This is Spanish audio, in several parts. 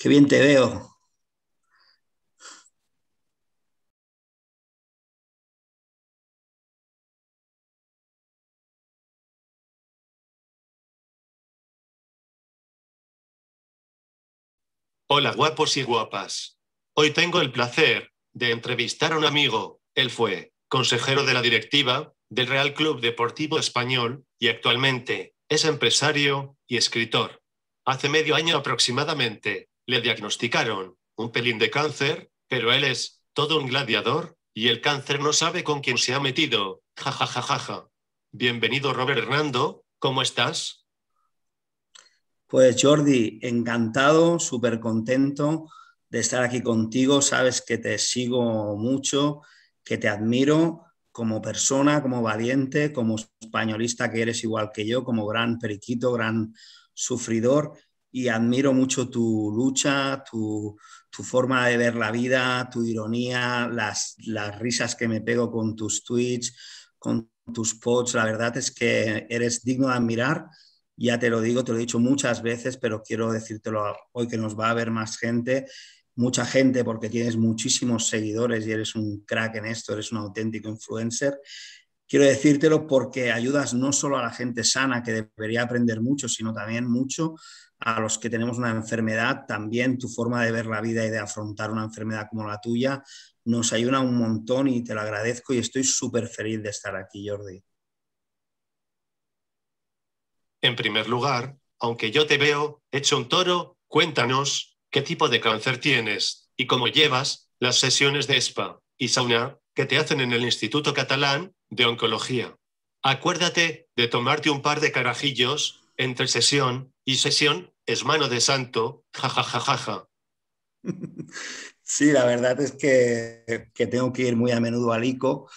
Qué bien te veo. Hola guapos y guapas. Hoy tengo el placer de entrevistar a un amigo. Él fue consejero de la directiva del Real Club Deportivo Español y actualmente es empresario y escritor. Hace medio año aproximadamente le diagnosticaron un pelín de cáncer, pero él es todo un gladiador y el cáncer no sabe con quién se ha metido. Ja, ja, ja, Bienvenido, Robert Hernando. ¿Cómo estás? Pues Jordi, encantado, súper contento de estar aquí contigo. Sabes que te sigo mucho, que te admiro como persona, como valiente, como españolista que eres igual que yo, como gran periquito, gran sufridor y admiro mucho tu lucha, tu, forma de ver la vida, tu ironía, las, las risas que me pego con tus tweets, con tus posts. La verdad es que eres digno de admirar. Ya te lo digo, te lo he dicho muchas veces, pero quiero decírtelo hoy que nos va a ver más gente, mucha gente, porque tienes muchísimos seguidores y eres un crack en esto, eres un auténtico influencer quiero decírtelo porque ayudas no solo a la gente sana, que debería aprender mucho, sino también mucho a los que tenemos una enfermedad, también tu forma de ver la vida y de afrontar una enfermedad como la tuya nos ayuda un montón y te lo agradezco y estoy súper feliz de estar aquí, Jordi. En primer lugar, aunque yo te veo hecho un toro, cuéntanos qué tipo de cáncer tienes y cómo llevas las sesiones de SPA y sauna que te hacen en el Instituto Catalán de oncología. Acuérdate de tomarte un par de carajillos entre sesión y sesión, es mano de santo, jajajajaja. Sí, la verdad es que, tengo que ir muy a menudo al ICO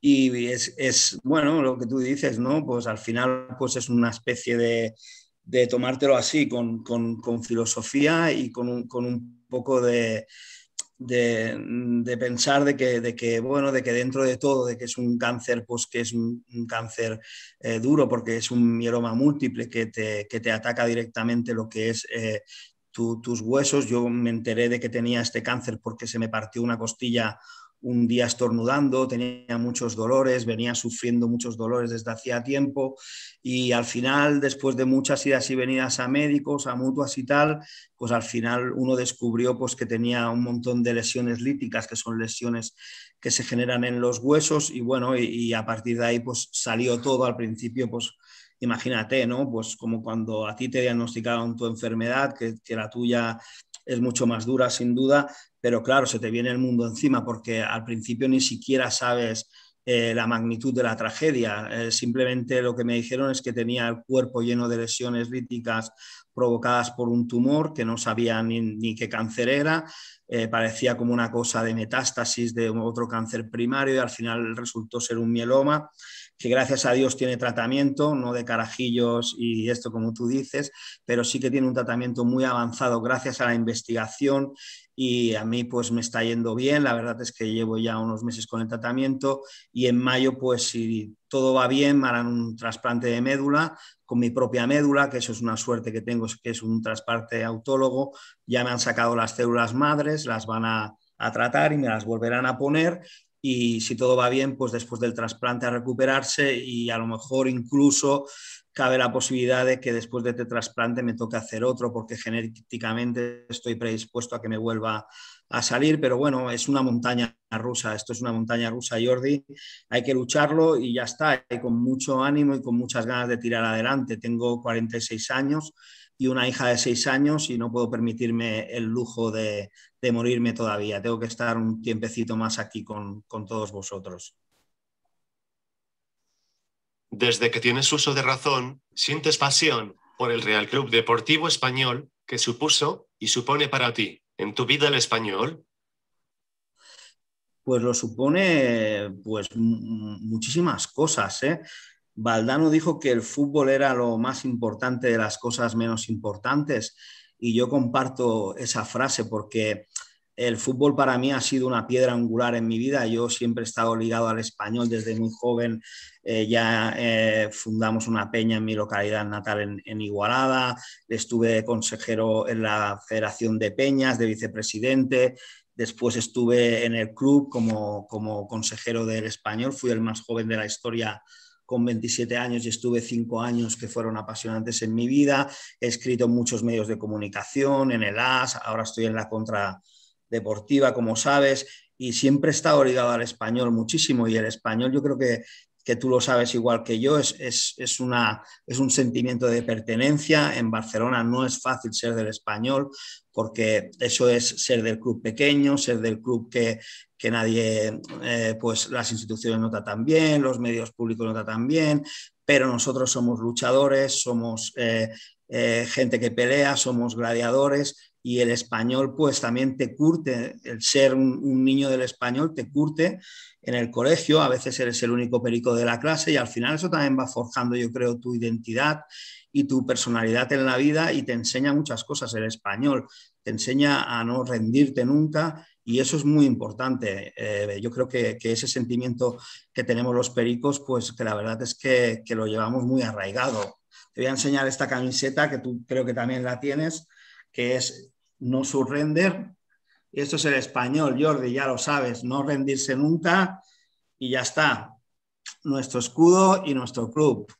y es, bueno, lo que tú dices, ¿no? Pues al final pues es una especie de, tomártelo así, con, con filosofía y con un, con un poco de, de, pensar de que, de que, bueno, de que dentro de todo, de que es un cáncer, pues que es un, cáncer eh, duro porque es un mieloma múltiple que te, ataca directamente lo que es eh, tus huesos. Yo me enteré de que tenía este cáncer porque se me partió una costilla un día estornudando, tenía muchos dolores, venía sufriendo muchos dolores desde hacía tiempo y al final, después de muchas idas y venidas a médicos, a mutuas y tal, pues al final uno descubrió pues que tenía un montón de lesiones líticas, que son lesiones que se generan en los huesos y bueno, y, a partir de ahí pues salió todo al principio pues imagínate, ¿no? Pues como cuando a ti te diagnosticaron tu enfermedad, que, que la tuya es mucho más dura sin duda, pero claro, se te viene el mundo encima porque al principio ni siquiera sabes eh, la magnitud de la tragedia. Eh, simplemente lo que me dijeron es que tenía el cuerpo lleno de lesiones ríticas provocadas por un tumor que no sabía ni, qué cáncer era, eh, parecía como una cosa de metástasis de otro cáncer primario y al final resultó ser un mieloma que gracias a Dios tiene tratamiento, no de carajillos y esto como tú dices, pero sí que tiene un tratamiento muy avanzado gracias a la investigación y a mí pues me está yendo bien, la verdad es que llevo ya unos meses con el tratamiento y en mayo pues si todo va bien me harán un trasplante de médula con mi propia médula, que eso es una suerte que tengo, que es un trasplante autólogo, ya me han sacado las células madres, las van a, a tratar y me las volverán a poner y si todo va bien, pues después del trasplante a recuperarse y a lo mejor incluso cabe la posibilidad de que después de este trasplante me toque hacer otro porque genéticamente estoy predispuesto a que me vuelva a salir, pero bueno, es una montaña rusa, esto es una montaña rusa, Jordi, hay que lucharlo y ya está, con mucho ánimo y con muchas ganas de tirar adelante. Tengo 46 años y una hija de 6 años y no puedo permitirme el lujo de, morirme todavía, tengo que estar un tiempecito más aquí con todos vosotros. Desde que tienes uso de razón, sientes pasión por el Real Club Deportivo Español que supuso y supone para ti en tu vida el español. Pues lo supone pues muchísimas cosas. ¿eh? Valdano dijo que el fútbol era lo más importante de las cosas menos importantes y yo comparto esa frase porque el fútbol para mí ha sido una piedra angular en mi vida. Yo siempre he estado ligado al español desde muy joven. Eh, ya eh, fundamos una peña en mi localidad natal, en, Igualada. Estuve consejero en la Federación de Peñas, de vicepresidente. Después estuve en el club como, consejero del español. Fui el más joven de la historia con 27 años y estuve cinco años que fueron apasionantes en mi vida. He escrito en muchos medios de comunicación, en el AS, ahora estoy en la contra deportiva, como sabes, y siempre he estado ligado al español muchísimo y el español yo creo que, tú lo sabes igual que yo, es, es, es, una, es un sentimiento de pertenencia. En Barcelona no es fácil ser del español porque eso es ser del club pequeño, ser del club que, nadie, eh, pues las instituciones nota tan bien, los medios públicos notan tan bien, pero nosotros somos luchadores, somos eh, eh, gente que pelea, somos gladiadores y el español pues también te curte, el ser un, niño del español te curte en el colegio, a veces eres el único perico de la clase y al final eso también va forjando yo creo tu identidad y tu personalidad en la vida y te enseña muchas cosas el español, te enseña a no rendirte nunca y eso es muy importante. Eh, yo creo que, ese sentimiento que tenemos los pericos pues que la verdad es que, que lo llevamos muy arraigado. Te voy a enseñar esta camiseta que tú creo que también la tienes que es no surrender. Esto es el español, Jordi, ya lo sabes, no rendirse nunca y ya está. Nuestro escudo y nuestro club.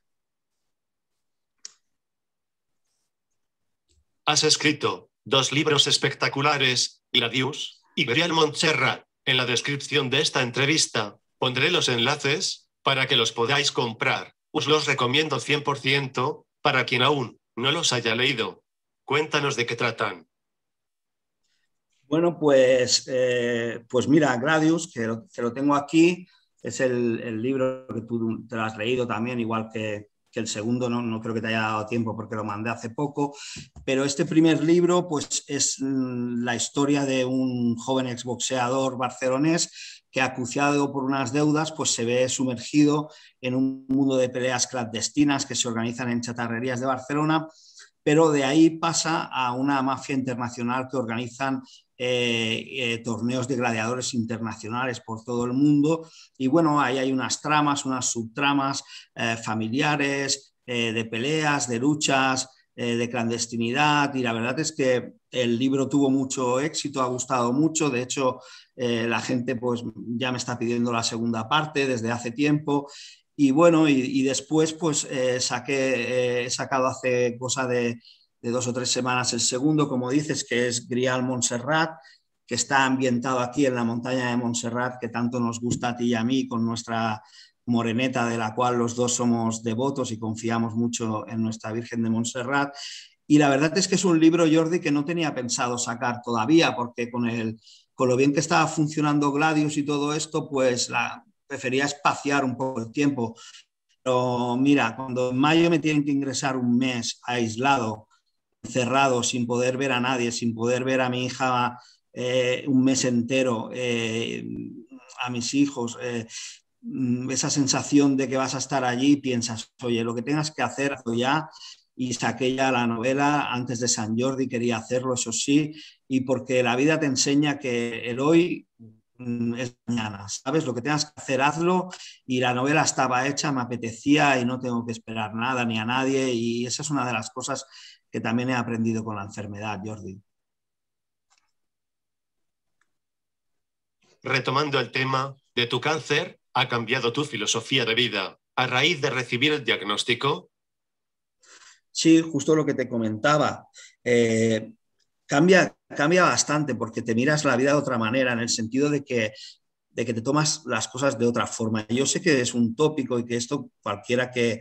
Has escrito dos libros espectaculares, Gladius y Gabriel Montserrat. En la descripción de esta entrevista pondré los enlaces para que los podáis comprar. Os los recomiendo 100% para quien aún no los haya leído. Cuéntanos de qué tratan. Bueno, pues, eh, pues mira, Gradius, que lo, lo tengo aquí, es el, libro que tú te lo has leído también, igual que, el segundo, no, no, creo que te haya dado tiempo porque lo mandé hace poco, pero este primer libro pues, es mm, la historia de un joven exboxeador barcelonés que acuciado por unas deudas, pues se ve sumergido en un mundo de peleas clandestinas que se organizan en chatarrerías de Barcelona pero de ahí pasa a una mafia internacional que organizan eh, eh, torneos de gladiadores internacionales por todo el mundo. Y bueno, ahí hay unas tramas, unas subtramas eh, familiares, de peleas, de luchas, de clandestinidad. Y la verdad es que el libro tuvo mucho éxito, ha gustado mucho. De hecho, la gente pues, ya me está pidiendo la segunda parte desde hace tiempo. Y bueno, y, después pues eh, saqué, eh, he sacado hace cosa de, dos o tres semanas el segundo, como dices, que es Grial Montserrat, que está ambientado aquí en la montaña de Montserrat, que tanto nos gusta a ti y a mí, con nuestra moreneta, de la cual los dos somos devotos y confiamos mucho en nuestra Virgen de Montserrat. Y la verdad es que es un libro, Jordi, que no tenía pensado sacar todavía, porque con, el, con lo bien que estaba funcionando Gladius y todo esto, pues la, prefería espaciar un poco el tiempo. Pero mira, cuando en mayo me tienen que ingresar un mes aislado, cerrado, sin poder ver a nadie, sin poder ver a mi hija eh, un mes entero, eh, a mis hijos, eh, esa sensación de que vas a estar allí, piensas, oye, lo que tengas que hacer, ya, y saqué ya la novela antes de San Jordi, quería hacerlo, eso sí, y porque la vida te enseña que el hoy Mm, es mañana, ¿sabes? Lo que tengas que hacer, hazlo. Y la novela estaba hecha, me apetecía y no tengo que esperar nada ni a nadie. Y esa es una de las cosas que también he aprendido con la enfermedad, Jordi. Retomando el tema de tu cáncer, ¿ha cambiado tu filosofía de vida a raíz de recibir el diagnóstico? Sí, justo lo que te comentaba. Eh, cambia, cambia bastante porque te miras la vida de otra manera, en el sentido de que, de que te tomas las cosas de otra forma. Yo sé que es un tópico y que esto cualquiera que,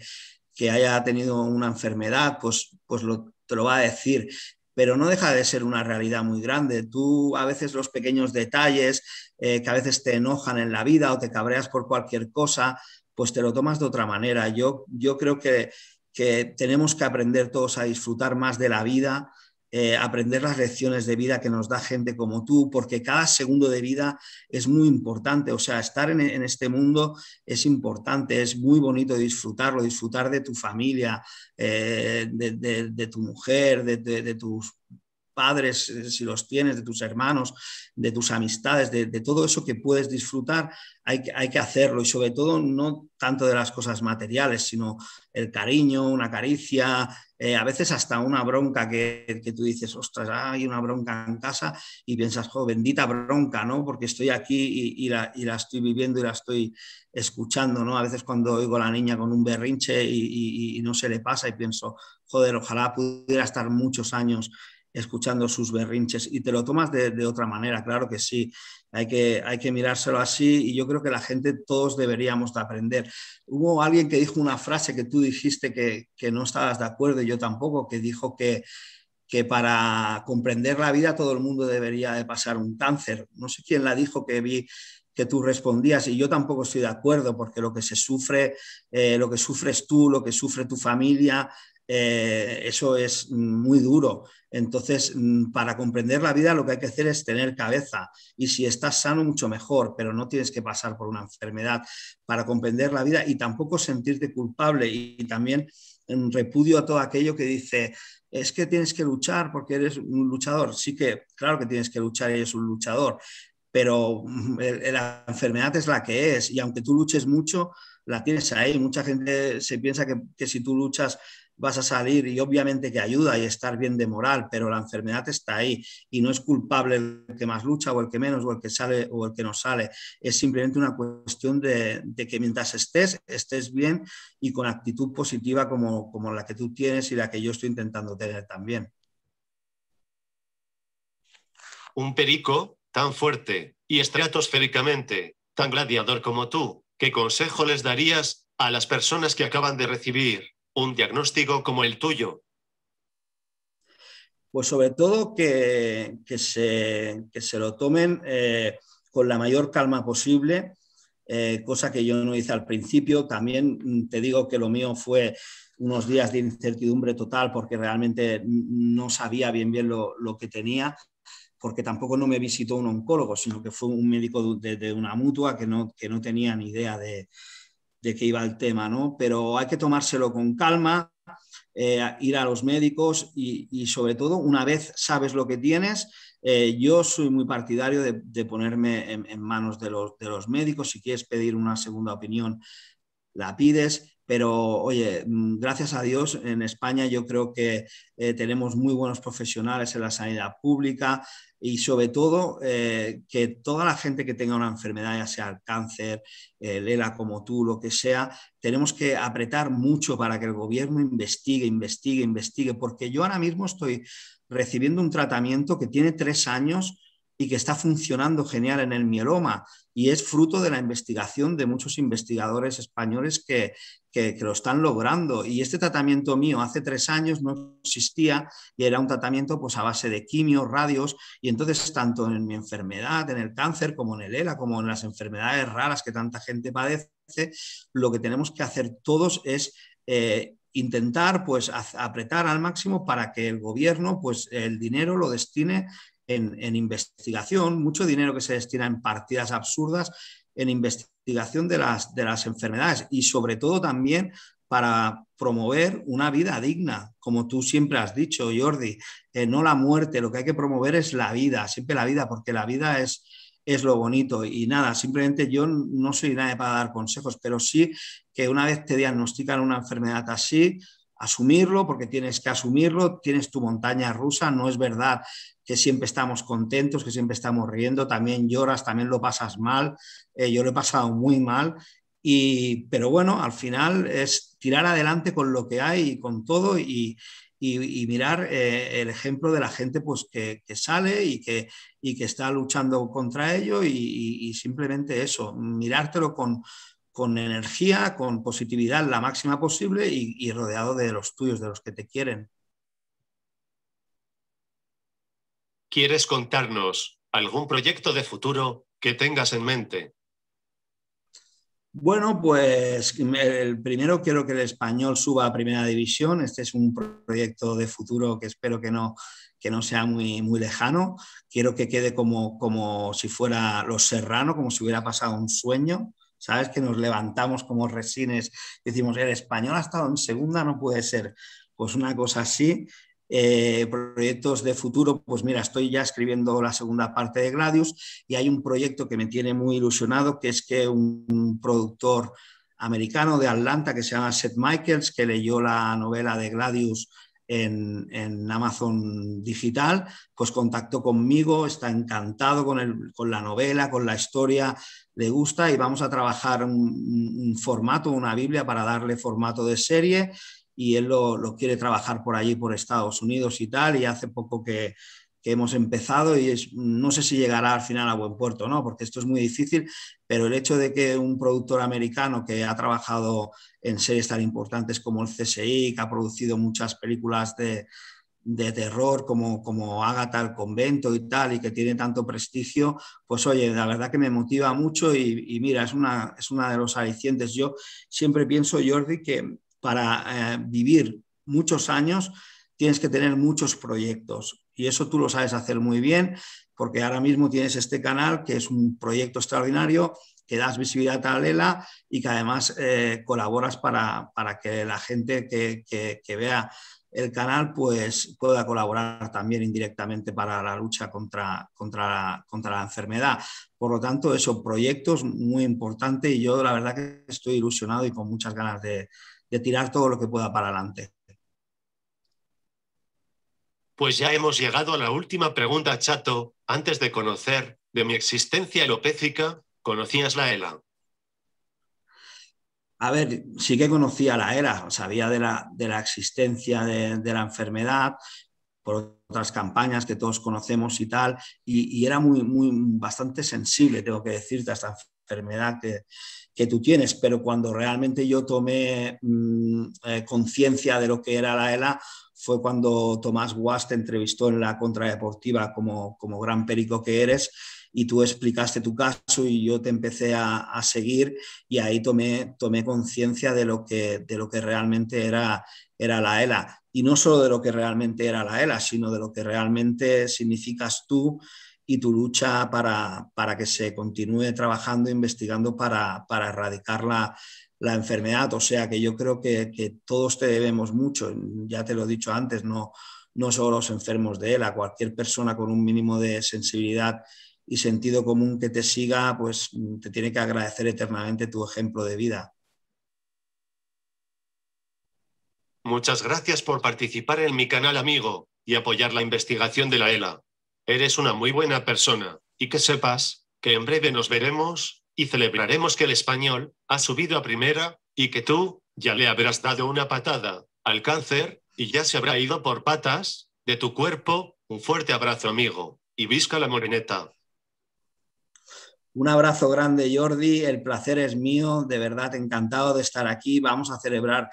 haya tenido una enfermedad, pues, pues lo, te lo va a decir, pero no deja de ser una realidad muy grande. Tú a veces los pequeños detalles eh, que a veces te enojan en la vida o te cabreas por cualquier cosa, pues te lo tomas de otra manera. Yo, yo creo que, que tenemos que aprender todos a disfrutar más de la vida, eh, aprender las lecciones de vida que nos da gente como tú, porque cada segundo de vida es muy importante. O sea, estar en, este mundo es importante, es muy bonito disfrutarlo, disfrutar de tu familia, eh, de, tu mujer, de, tus padres, eh, si los tienes, de tus hermanos, de tus amistades, de, todo eso que puedes disfrutar, hay hay que, hacerlo y sobre todo no tanto de las cosas materiales, sino el cariño, una caricia, eh, a veces hasta una bronca que, que, tú dices, ostras, hay una bronca en casa y piensas, jo, bendita bronca, ¿no? Porque estoy aquí y, la, estoy viviendo y la estoy escuchando, ¿no? A veces cuando oigo a la niña con un berrinche y, y no se le pasa y pienso, joder, ojalá pudiera estar muchos años escuchando sus berrinches y te lo tomas de, otra manera, claro que sí. Hay que, hay que mirárselo así y yo creo que la gente todos deberíamos de aprender. Hubo alguien que dijo una frase que tú dijiste que, no estabas de acuerdo y yo tampoco, que dijo que, que para comprender la vida todo el mundo debería de pasar un cáncer. No sé quién la dijo que vi que tú respondías y yo tampoco estoy de acuerdo porque lo que se sufre, eh, lo que sufres tú, lo que sufre tu familia, eh, eso es muy duro. Entonces, mm, para comprender la vida lo que hay que hacer es tener cabeza y si estás sano mucho mejor, pero no tienes que pasar por una enfermedad para comprender la vida y tampoco sentirte culpable y, también también mm, repudio a todo aquello que dice, es que tienes que luchar porque eres un luchador. Sí que, claro que tienes que luchar y eres un luchador, pero mm, la enfermedad es la que es y aunque tú luches mucho, la tienes ahí. Mucha gente se piensa que, que si tú luchas vas a salir y obviamente que ayuda y estar bien de moral, pero la enfermedad está ahí y no es culpable el que más lucha o el que menos o el que sale o el que no sale. Es simplemente una cuestión de, que mientras estés, estés bien y con actitud positiva como, como la que tú tienes y la que yo estoy intentando tener también. Un perico tan fuerte y estratosféricamente tan gladiador como tú, ¿qué consejo les darías a las personas que acaban de recibir un diagnóstico como el tuyo? Pues sobre todo que, se, que se, lo tomen eh, con la mayor calma posible, eh, cosa que yo no hice al principio. También mm, te digo que lo mío fue unos días de incertidumbre total porque realmente no sabía bien bien lo, que tenía porque tampoco no me visitó un oncólogo, sino que fue un médico de, de una mutua que no, que no tenía ni idea de, de qué iba el tema, ¿no? Pero hay que tomárselo con calma, eh, ir a los médicos y, sobre todo, una vez sabes lo que tienes, eh, yo soy muy partidario de, ponerme en, manos los, de los médicos. Si quieres pedir una segunda opinión, la pides pero oye, mm, gracias a Dios en España yo creo que eh, tenemos muy buenos profesionales en la sanidad pública y sobre todo eh, que toda la gente que tenga una enfermedad, ya sea el cáncer, el como tú, lo que sea, tenemos que apretar mucho para que el gobierno investigue, investigue, investigue, porque yo ahora mismo estoy recibiendo un tratamiento que tiene tres años y que está funcionando genial en el mieloma y es fruto de la investigación de muchos investigadores españoles que, lo están logrando. Y este tratamiento mío hace tres años no existía y era un tratamiento pues, a base de quimios, radios, y entonces tanto en mi enfermedad, en el cáncer, como en el ELA, como en las enfermedades raras que tanta gente padece, lo que tenemos que hacer todos es... Eh, intentar pues apretar al máximo para que el gobierno pues el dinero lo destine en, investigación, mucho dinero que se destina en partidas absurdas en investigación de las, de las enfermedades y sobre todo también para promover una vida digna, como tú siempre has dicho, Jordi, eh, no la muerte, lo que hay que promover es la vida, siempre la vida, porque la vida es, es lo bonito. Y nada, simplemente yo no soy nadie para dar consejos, pero sí que una vez te diagnostican una enfermedad así, asumirlo, porque tienes que asumirlo, tienes tu montaña rusa, no es verdad que siempre estamos contentos, que siempre estamos riendo, también lloras, también lo pasas mal, eh, yo lo he pasado muy mal, pero bueno, al final es tirar adelante con lo que hay y con todo y, mirar eh, el ejemplo de la gente pues, que, sale y que, y que está luchando contra ello y, simplemente eso, mirártelo con, con energía, con positividad la máxima posible y, rodeado de los tuyos, de los que te quieren. ¿Quieres contarnos algún proyecto de futuro que tengas en mente? Bueno, pues el primero quiero que el español suba a primera división. Este es un proyecto de futuro que espero que no, que no sea muy, lejano. Quiero que quede como, como si fuera los serrano, como si hubiera pasado un sueño. ¿sabes? Que nos levantamos como resines y decimos, el español ha estado en segunda, no puede ser. Pues una cosa así. Eh, proyectos de futuro, pues mira, estoy ya escribiendo la segunda parte de Gladius y hay un proyecto que me tiene muy ilusionado, que es que un productor americano de Atlanta que se llama Seth Michaels, que leyó la novela de Gladius en, Amazon Digital, pues contactó conmigo, está encantado con, la novela, con la historia, le gusta y vamos a trabajar un, formato, una Biblia para darle formato de serie y él lo, lo, quiere trabajar por allí, por Estados Unidos y tal, y hace poco que, que hemos empezado y no sé si llegará al final a buen puerto, ¿no? porque esto es muy difícil, pero el hecho de que un productor americano que ha trabajado en series tan importantes como el CSI, que ha producido muchas películas de, terror como, como Agatha el convento y tal, y que tiene tanto prestigio, pues oye, la verdad que me motiva mucho y, mira, es una, es una de los alicientes. Yo siempre pienso, Jordi, que para eh, vivir muchos años tienes que tener muchos proyectos, y eso tú lo sabes hacer muy bien, porque ahora mismo tienes este canal que es un proyecto extraordinario, que das visibilidad a Lela y que además eh, colaboras para, que la gente que, vea el canal pues pueda colaborar también indirectamente para la lucha contra, contra, la, contra la enfermedad. Por lo tanto, esos proyectos muy importante y yo la verdad que estoy ilusionado y con muchas ganas de tirar todo lo que pueda para adelante. Pues ya hemos llegado a la última pregunta, chato. Antes de conocer de mi existencia elopézica, ¿conocías la ELA? A ver, sí que conocía la ELA, sabía de la, de la existencia de, la enfermedad, por otras campañas que todos conocemos y tal, y, era muy, muy, bastante sensible, tengo que decirte, a esta enfermedad que, que tú tienes, pero cuando realmente yo tomé mm, eh, conciencia de lo que era la ELA, fue cuando Tomás Guas te entrevistó en la contradeportiva como, como gran perico que eres y tú explicaste tu caso y yo te empecé a, seguir y ahí tomé, tomé conciencia de, lo que, de lo que realmente era, era la ELA. Y no solo de lo que realmente era la ELA, sino de lo que realmente significas tú y tu lucha para, que se continúe trabajando, e investigando para, para la enfermedad. O sea que yo creo que, todos te debemos mucho. Ya te lo he dicho antes, no, no solo los enfermos de él, cualquier persona con un mínimo de sensibilidad y sentido común que te siga, pues te tiene que agradecer eternamente tu ejemplo de vida. Muchas gracias por participar en mi canal amigo y apoyar la investigación de la ELA. Eres una muy buena persona, y que sepas que en breve nos veremos y celebraremos que el español ha subido a primera y que tú ya le habrás dado una patada al cáncer y ya se habrá ido por patas de tu cuerpo. Un fuerte abrazo, amigo, y visca la moreneta. Un abrazo grande, Jordi. El placer es mío. De verdad, encantado de estar aquí. Vamos a celebrar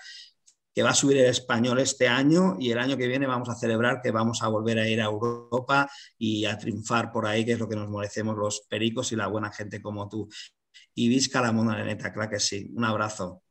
que va a subir el español este año y el año que viene vamos a celebrar que vamos a volver a ir a Europa y a triunfar por ahí, que es lo que nos merecemos los pericos y la buena gente como tú y Vizca la neta, claro que sí. Un abrazo.